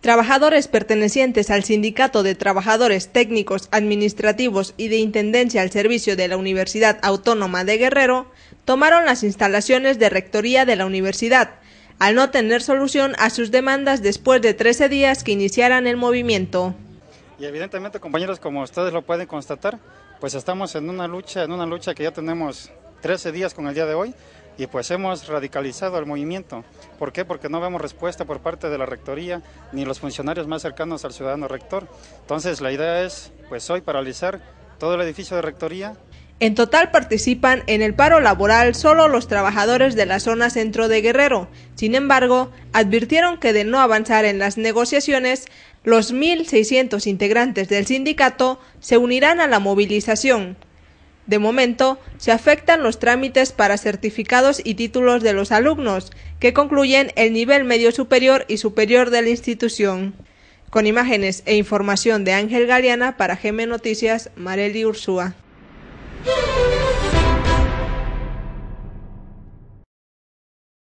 Trabajadores pertenecientes al Sindicato de Trabajadores Técnicos Administrativos y de Intendencia al Servicio de la Universidad Autónoma de Guerrero tomaron las instalaciones de Rectoría de la Universidad, al no tener solución a sus demandas después de 13 días que iniciaran el movimiento. Y evidentemente, compañeros, como ustedes lo pueden constatar, pues estamos en una lucha, en una lucha que ya tenemos 13 días con el día de hoy, y pues hemos radicalizado el movimiento. ¿Por qué? Porque no vemos respuesta por parte de la rectoría ni los funcionarios más cercanos al ciudadano rector. Entonces la idea es pues hoy paralizar todo el edificio de rectoría. En total participan en el paro laboral solo los trabajadores de la zona centro de Guerrero. Sin embargo, advirtieron que de no avanzar en las negociaciones, los 1.600 integrantes del sindicato se unirán a la movilización. De momento, se afectan los trámites para certificados y títulos de los alumnos, que concluyen el nivel medio superior y superior de la institución. Con imágenes e información de Ángel Galeana para GM Noticias, Mareli Ursúa.